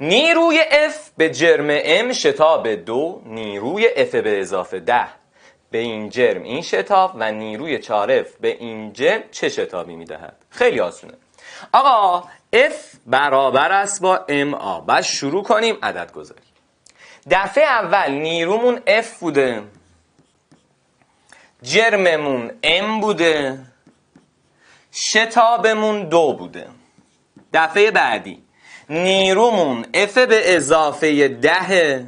نیروی F به جرم M شتاب دو نیروی F به اضافه ده به این جرم این شتاب و نیروی F به این جرم چه شتابی میدهد خیلی آسونه آقا F برابر است با MA بس شروع کنیم عدد گذاری دفعه اول نیرومون F بوده جرممون M بوده شتابمون دو بوده دفعه بعدی نیرومون اف به اضافه ده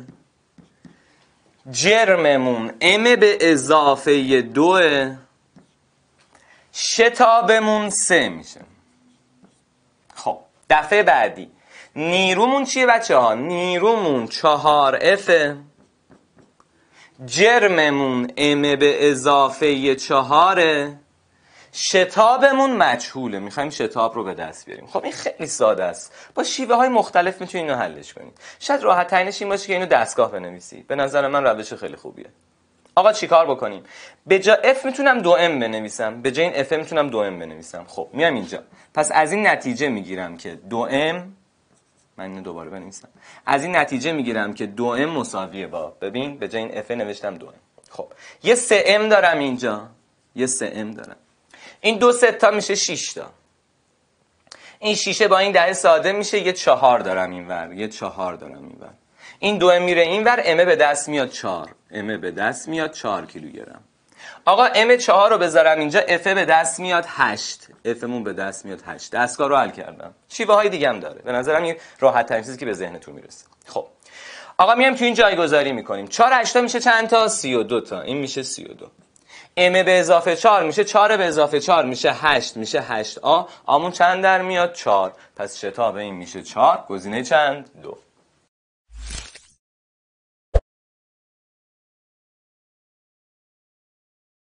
جرممون ام به اضافه دو شتابمون سه میشه خب دفعه بعدی نیرومون چیه بچه ها؟ نیرومون چهار افه جرممون ام به اضافه چهاره شتابمون مجهوله میخوایم شتاب رو به دست بیاریم خب این خیلی ساده است با شیوه های مختلف میتونید اینو حلش کنید شاید راحت ترینش این باشه که اینو دستگاه بنویسید به نظر من روش خیلی خوبیه آقا چیکار بکنیم به جا F میتونم دو M بنویسم به جای این F میتونم دو M بنویسم خب میام اینجا پس از این نتیجه میگیرم که دو M من اینو دوباره بنویسم از این نتیجه میگیرم که دو M مساویه با ببین به جای این F نوشتم دو M خب یه سه M دارم اینجا یه سه M دارم این دو تا میشه 6 تا این شیشه با این ده ساده میشه یه چهار دارم اینور یه چهار دارم اینور این دو میره اینور امه به دست میاد چهار امه به دست میاد چهار کیلوگرم آقا ام چهار رو بذارم اینجا افه به دست میاد هشت افمون به دست میاد هشت دستگاه رو حل کردم شیوه های دیگه هم داره به نظرم این راحت ترین چیزی که به ذهنتون میرسه خب آقا میام تو این جایگذاری میکنیم 4 8 میشه چند تا 32 تا این میشه 32 m به اضافه 4 میشه 4 به اضافه 4 میشه 8 میشه 8 آ آمون چند در میاد 4 پس شتاب این میشه 4 گزینه چند 2